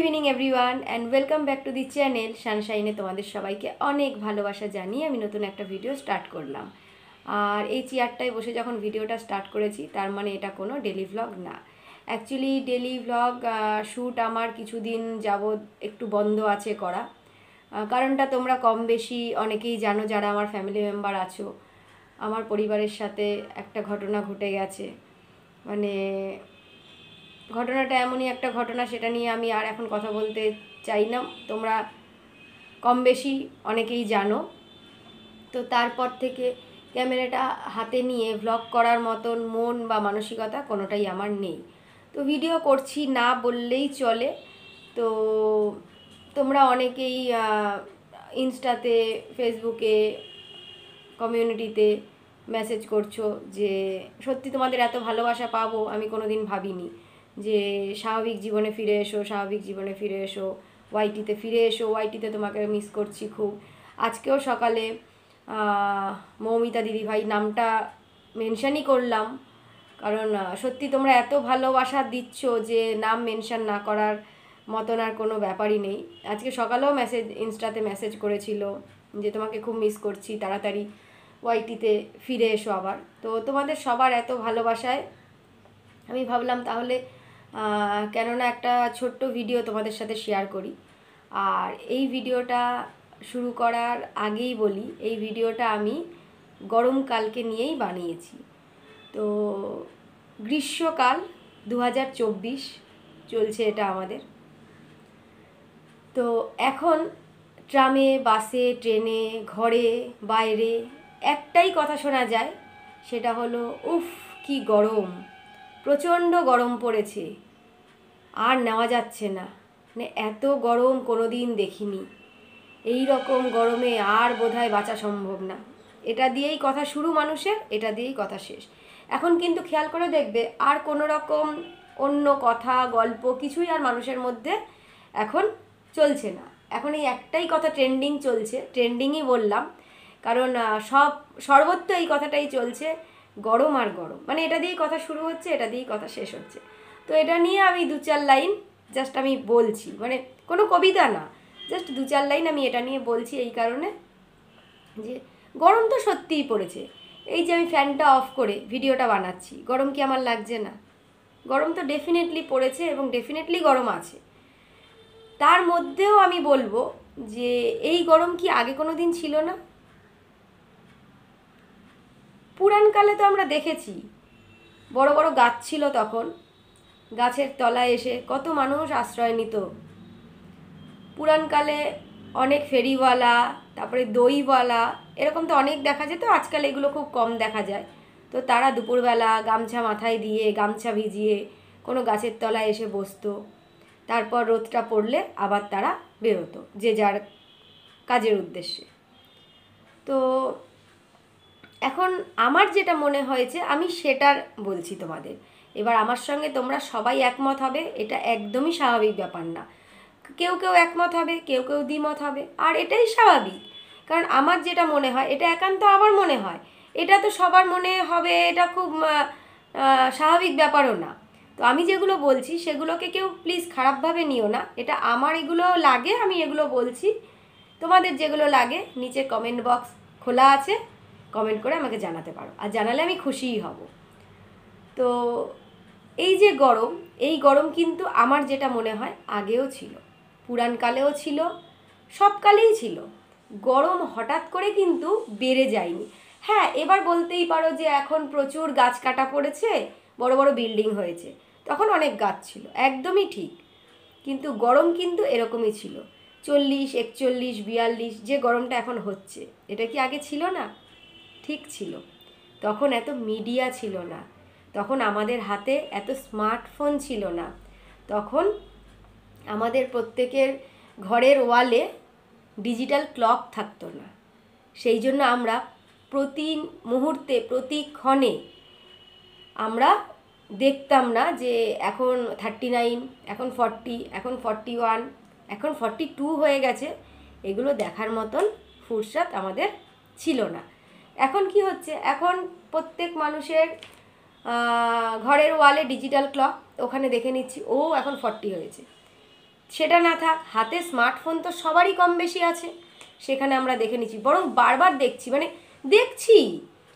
Evening everyone and welcome back to the channel সানশাইনে তোমাদের সবাইকে অনেক ভালোবাসা জানিয়ে আমি নতুন একটা ভিডিও স্টার্ট করলাম আর এই চেয়ারটায় বসে যখন ভিডিওটা স্টার্ট করেছি তার মানে এটা কোনো ডেলি ভ্লগ না অ্যাকচুয়ালি ডেলি ভ্লগ শ্যুট আমার কিছুদিন যাবৎ একটু বন্ধ আছে করা কারণটা তোমরা কম বেশি অনেকেই জানো যারা আমার ফ্যামিলি মেম্বার আছো আমার পরিবারের সাথে একটা ঘটনা ঘটে গেছে মানে ঘটনাটা এমনই একটা ঘটনা সেটা নিয়ে আমি আর এখন কথা বলতে চাই না তোমরা কম বেশি অনেকেই জানো তো তারপর থেকে ক্যামেরাটা হাতে নিয়ে ভ্লগ করার মতন মন বা মানসিকতা কোনোটাই আমার নেই তো ভিডিও করছি না বললেই চলে তো তোমরা অনেকেই ইনস্টাতে ফেসবুকে কমিউনিটিতে মেসেজ করছো যে সত্যি তোমাদের এত ভালোবাসা পাবো আমি কোনো দিন ভাবিনি যে স্বাভাবিক জীবনে ফিরে এসো স্বাভাবিক জীবনে ফিরে এসো ওয়াইটিতে ফিরে এসো ওয়াইটিতে তোমাকে মিস করছি খুব আজকেও সকালে মৌমিতা দিদিভাই নামটা মেনশানই করলাম কারণ সত্যি তোমরা এত ভালোবাসা দিচ্ছ যে নাম মেনশান না করার মতন আর কোনো ব্যাপারই নেই আজকে সকালেও মেসেজ ইনস্টাতে মেসেজ করেছিল যে তোমাকে খুব মিস করছি তাড়াতাড়ি ওয়াইটিতে ফিরে এসো আবার তো তোমাদের সবার এত ভালোবাসায় আমি ভাবলাম তাহলে কেননা একটা ছোট্ট ভিডিও তোমাদের সাথে শেয়ার করি আর এই ভিডিওটা শুরু করার আগেই বলি এই ভিডিওটা আমি গরমকালকে নিয়েই বানিয়েছি তো গ্রীষ্মকাল দু চলছে এটা আমাদের তো এখন ট্রামে বাসে ট্রেনে ঘরে বাইরে একটাই কথা শোনা যায় সেটা হলো উফ কি গরম প্রচণ্ড গরম পড়েছে আর নেওয়া যাচ্ছে না মানে এত গরম কোনো দিন দেখিনি এই রকম গরমে আর বোধহয় বাঁচা সম্ভব না এটা দিয়েই কথা শুরু মানুষের এটা দিয়েই কথা শেষ এখন কিন্তু খেয়াল করে দেখবে আর কোনো রকম অন্য কথা গল্প কিছুই আর মানুষের মধ্যে এখন চলছে না এখন এই একটাই কথা ট্রেন্ডিং চলছে ট্রেন্ডিংই বললাম কারণ সব সর্বত্র এই কথাটাই চলছে গরম আর গরম মানে এটা দিয়েই কথা শুরু হচ্ছে এটা দিয়েই কথা শেষ হচ্ছে তো এটা নিয়ে আমি দু চার লাইন জাস্ট আমি বলছি মানে কোনো কবিতা না জাস্ট দু চার লাইন আমি এটা নিয়ে বলছি এই কারণে যে গরম তো সত্যিই পড়েছে এই যে আমি ফ্যানটা অফ করে ভিডিওটা বানাচ্ছি গরম কি আমার লাগছে না গরম তো ডেফিনেটলি পড়েছে এবং ডেফিনেটলি গরম আছে তার মধ্যেও আমি বলবো যে এই গরম কি আগে কোনো দিন ছিল না পুরাণকালে তো আমরা দেখেছি বড় বড় গাছ ছিল তখন গাছের তলায় এসে কত মানুষ আশ্রয় নিত পুরাণকালে অনেক ফেরিওয়ালা তারপরে দইওয়ালা এরকম তো অনেক দেখা যেত আজকাল এগুলো খুব কম দেখা যায় তো তারা দুপুরবেলা গামছা মাথায় দিয়ে গামছা ভিজিয়ে কোনো গাছের তলায় এসে বসতো তারপর রোদটা পড়লে আবার তারা বেরোতো যে যার কাজের উদ্দেশ্যে তো এখন আমার যেটা মনে হয়েছে আমি সেটার বলছি তোমাদের এবার আমার সঙ্গে তোমরা সবাই একমত হবে এটা একদমই স্বাভাবিক ব্যাপার না কেউ কেউ একমত হবে কেউ কেউ দ্বিমত হবে আর এটাই স্বাভাবিক কারণ আমার যেটা মনে হয় এটা একান্ত আমার মনে হয় এটা তো সবার মনে হবে এটা খুব স্বাভাবিক ব্যাপারও না তো আমি যেগুলো বলছি সেগুলোকে কেউ প্লিজ খারাপভাবে নিও না এটা আমার এগুলো লাগে আমি এগুলো বলছি তোমাদের যেগুলো লাগে নিচে কমেন্ট বক্স খোলা আছে কমেন্ট করে আমাকে জানাতে পারো আর জানালে আমি খুশিই হব তো এই যে গরম এই গরম কিন্তু আমার যেটা মনে হয় আগেও ছিল পুরাণকালেও ছিল সবকালেই ছিল গরম হঠাৎ করে কিন্তু বেড়ে যায়নি হ্যাঁ এবার বলতেই পারো যে এখন প্রচুর গাছ কাটা পড়েছে বড় বড় বিল্ডিং হয়েছে তখন অনেক গাছ ছিল একদমই ঠিক কিন্তু গরম কিন্তু এরকমই ছিল চল্লিশ একচল্লিশ বিয়াল্লিশ যে গরমটা এখন হচ্ছে এটা কি আগে ছিল না ঠিক ছিল তখন এত মিডিয়া ছিল না তখন আমাদের হাতে এত স্মার্টফোন ছিল না তখন আমাদের প্রত্যেকের ঘরের ওয়ালে ডিজিটাল ক্লক থাকতো না সেই জন্য আমরা প্রতি মুহূর্তে প্রতি ক্ষণে আমরা দেখতাম না যে এখন থার্টি নাইন এখন ফর্টি এখন ফর্টি ওয়ান এখন ফর্টি টু হয়ে গেছে এগুলো দেখার মতন ফুরসাত আমাদের ছিল না এখন কি হচ্ছে এখন প্রত্যেক মানুষের ঘরের ওয়ালে ডিজিটাল ক্লক ওখানে দেখে নিচ্ছি ও এখন ফর্টি হয়েছে সেটা না থাক হাতে স্মার্টফোন তো সবারই কম বেশি আছে সেখানে আমরা দেখে নিচ্ছি বরং বারবার দেখছি মানে দেখছি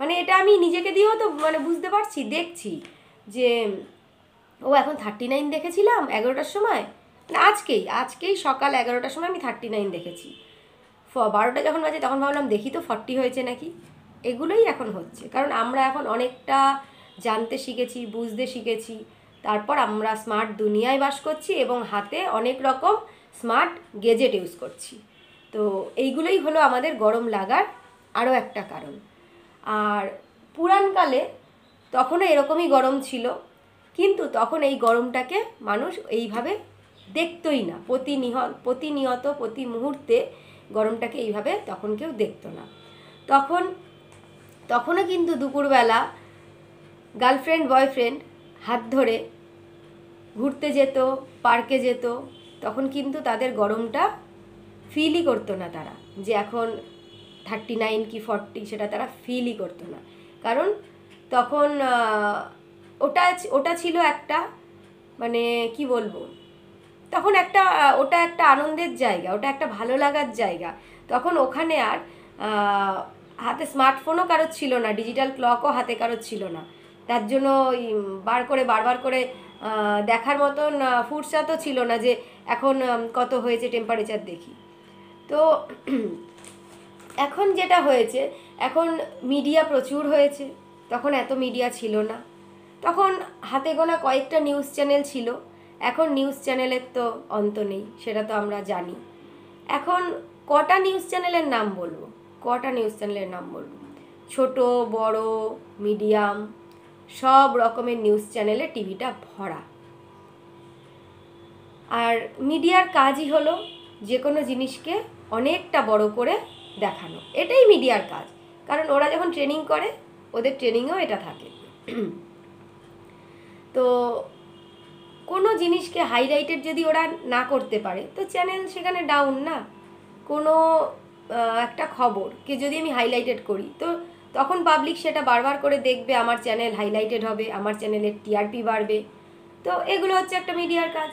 মানে এটা আমি নিজেকে দিয়েও তো মানে বুঝতে পারছি দেখছি যে ও এখন থার্টি নাইন দেখেছিলাম এগারোটার সময় না আজকেই আজকেই সকাল এগারোটার সময় আমি থার্টি নাইন দেখেছি ফ বারোটা যখন বাজে তখন ভাবলাম দেখি তো ফর্টি হয়েছে নাকি এগুলোই এখন হচ্ছে কারণ আমরা এখন অনেকটা জানতে শিখেছি বুঝতে শিখেছি তারপর আমরা স্মার্ট দুনিয়ায় বাস করছি এবং হাতে অনেক রকম স্মার্ট গেজেট ইউজ করছি তো এইগুলোই হলো আমাদের গরম লাগার আরও একটা কারণ আর পুরাণকালে তখনও এরকমই গরম ছিল কিন্তু তখন এই গরমটাকে মানুষ এইভাবে দেখতই না প্রতিনিহত প্রতিনিয়ত প্রতি মুহূর্তে গরমটাকে এইভাবে তখন কেউ দেখতো না তখন তখনও কিন্তু দুপুরবেলা গার্লফ্রেন্ড বয়ফ্রেন্ড হাত ধরে ঘুরতে যেত পার্কে যেত তখন কিন্তু তাদের গরমটা ফিলই করতো না তারা যে এখন থার্টি নাইন কি ফর্টি সেটা তারা ফিলই করতো না কারণ তখন ওটা ওটা ছিল একটা মানে কি বলবো তখন একটা ওটা একটা আনন্দের জায়গা ওটা একটা ভালো লাগার জায়গা তখন ওখানে আর হাতে স্মার্টফোনও কারোর ছিল না ডিজিটাল ক্লকও হাতে কারোর ছিল না তার জন্য ওই বার করে বারবার করে দেখার মতন ফুটসা তো ছিল না যে এখন কত হয়েছে টেম্পারেচার দেখি তো এখন যেটা হয়েছে এখন মিডিয়া প্রচুর হয়েছে তখন এত মিডিয়া ছিল না তখন হাতে গোনা কয়েকটা নিউজ চ্যানেল ছিল এখন নিউজ চ্যানেলের তো অন্ত নেই সেটা তো আমরা জানি এখন কটা নিউজ চ্যানেলের নাম বলবো কটা নিউজ চ্যানেলের নাম বলবো ছোট বড় মিডিয়াম সব রকমের নিউজ চ্যানেলে টিভিটা ভরা আর মিডিয়ার কাজই হলো যে কোনো জিনিসকে অনেকটা বড় করে দেখানো এটাই মিডিয়ার কাজ কারণ ওরা যখন ট্রেনিং করে ওদের ট্রেনিংয়েও এটা থাকে তো কোনো জিনিসকে হাইলাইটেড যদি ওরা না করতে পারে তো চ্যানেল সেখানে ডাউন না কোনো একটা খবরকে যদি আমি হাইলাইটেড করি তো তখন পাবলিক সেটা বারবার করে দেখবে আমার চ্যানেল হাইলাইটেড হবে আমার চ্যানেলের টিআরপি বাড়বে তো এগুলো হচ্ছে একটা মিডিয়ার কাজ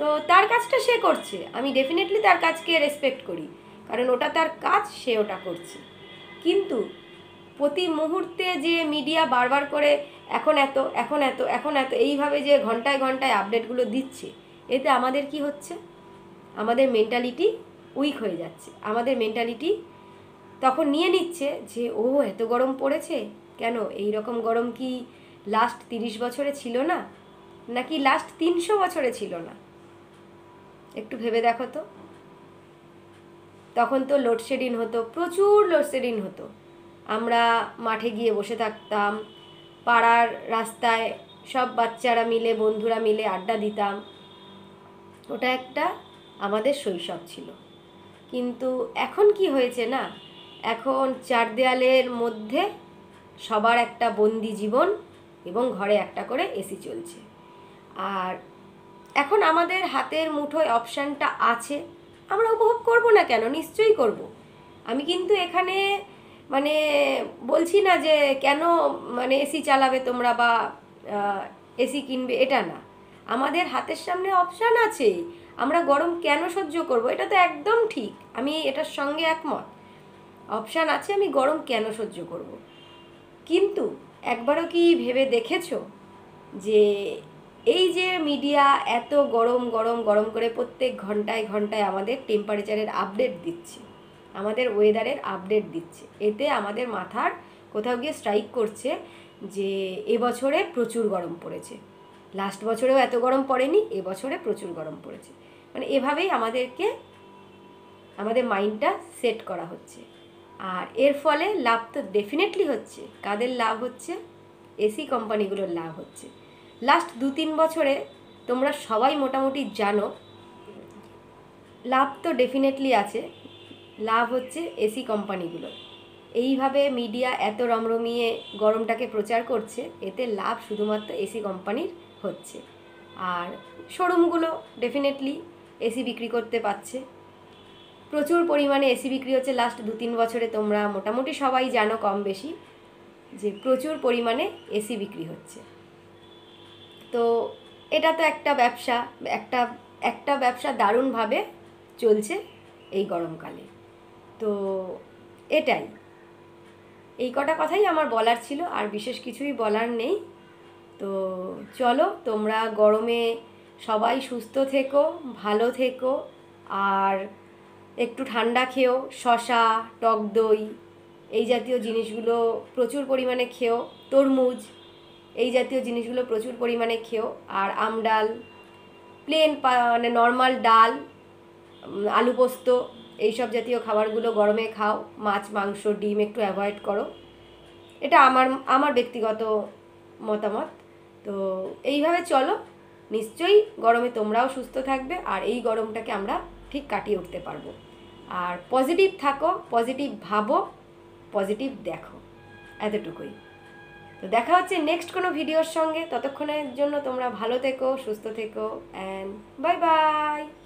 তো তার কাজটা সে করছে আমি ডেফিনেটলি তার কাজকে রেসপেক্ট করি কারণ ওটা তার কাজ সে ওটা করছে কিন্তু প্রতি মুহূর্তে যে মিডিয়া বারবার করে এখন এত এখন এত এখন এত এইভাবে যে ঘন্টায় ঘন্টায় আপডেটগুলো দিচ্ছে এতে আমাদের কি হচ্ছে আমাদের মেন্টালিটি উইক হয়ে যাচ্ছে আমাদের মেন্টালিটি তখন নিয়ে নিচ্ছে যে ও এত গরম পড়েছে কেন এই রকম গরম কি লাস্ট তিরিশ বছরে ছিল না নাকি লাস্ট তিনশো বছরে ছিল না একটু ভেবে দেখো তো তখন তো লোডশেডিং হতো প্রচুর লোডশেডিং হতো আমরা মাঠে গিয়ে বসে থাকতাম পাড়ার রাস্তায় সব বাচ্চারা মিলে বন্ধুরা মিলে আড্ডা দিতাম ওটা একটা আমাদের শৈশব ছিল কিন্তু এখন কি হয়েছে না এখন চার দেয়ালের মধ্যে সবার একটা বন্দি জীবন এবং ঘরে একটা করে এসি চলছে আর এখন আমাদের হাতের মুঠোয় অপশানটা আছে আমরা উপভোগ করব না কেন নিশ্চয়ই করব। আমি কিন্তু এখানে মানে বলছি না যে কেন মানে এসি চালাবে তোমরা বা এসি কিনবে এটা না আমাদের হাতের সামনে অপশান আছে আমরা গরম কেন সহ্য করব এটা তো একদম ঠিক আমি এটার সঙ্গে একমত অপশান আছে আমি গরম কেন সহ্য করব। কিন্তু একবারও কি ভেবে দেখেছো যে এই যে মিডিয়া এত গরম গরম গরম করে প্রত্যেক ঘন্টায় ঘন্টায় আমাদের টেম্পারেচারের আপডেট দিচ্ছে আমাদের ওয়েদারের আপডেট দিচ্ছে এতে আমাদের মাথার কোথাও গিয়ে স্ট্রাইক করছে যে এবছরে প্রচুর গরম পড়েছে লাস্ট বছরেও এত গরম পড়েনি এবছরে প্রচুর গরম পড়েছে মানে এভাবেই আমাদেরকে আমাদের মাইন্ডটা সেট করা হচ্ছে আর এর ফলে লাভ তো ডেফিনেটলি হচ্ছে কাদের লাভ হচ্ছে এসি কোম্পানিগুলোর লাভ হচ্ছে লাস্ট দু তিন বছরে তোমরা সবাই মোটামুটি জানো লাভ তো ডেফিনেটলি আছে লাভ হচ্ছে এসি কোম্পানিগুলো এইভাবে মিডিয়া এত রমরমিয়ে গরমটাকে প্রচার করছে এতে লাভ শুধুমাত্র এসি কোম্পানির হচ্ছে আর শোরুমগুলো ডেফিনেটলি এসি বিক্রি করতে পারছে প্রচুর পরিমাণে এসি বিক্রি হচ্ছে লাস্ট দু তিন বছরে তোমরা মোটামুটি সবাই জানো কম বেশি যে প্রচুর পরিমাণে এসি বিক্রি হচ্ছে তো এটা তো একটা ব্যবসা একটা একটা ব্যবসা দারুণভাবে চলছে এই গরমকালে তো এটাই এই কটা কথাই আমার বলার ছিল আর বিশেষ কিছুই বলার নেই তো চলো তোমরা গরমে সবাই সুস্থ থেকো ভালো থেকো আর একটু ঠান্ডা খেও শশা টক দই এই জাতীয় জিনিসগুলো প্রচুর পরিমাণে খেও তরমুজ এই জাতীয় জিনিসগুলো প্রচুর পরিমাণে খেও আর আমডাল প্লেন মানে নর্মাল ডাল আলু পোস্ত এইসব জাতীয় খাবারগুলো গরমে খাও মাছ মাংস ডিম একটু অ্যাভয়েড করো এটা আমার আমার ব্যক্তিগত মতামত তো এইভাবে চলো নিশ্চয়ই গরমে তোমরাও সুস্থ থাকবে আর এই গরমটাকে আমরা ঠিক কাটিয়ে উঠতে পারবো আর পজিটিভ থাকো পজিটিভ ভাবো পজিটিভ দেখো এতটুকুই তো দেখা হচ্ছে নেক্সট কোনো ভিডিওর সঙ্গে ততক্ষণের জন্য তোমরা ভালো থেকো সুস্থ থেকো অ্যান্ড বাই বাই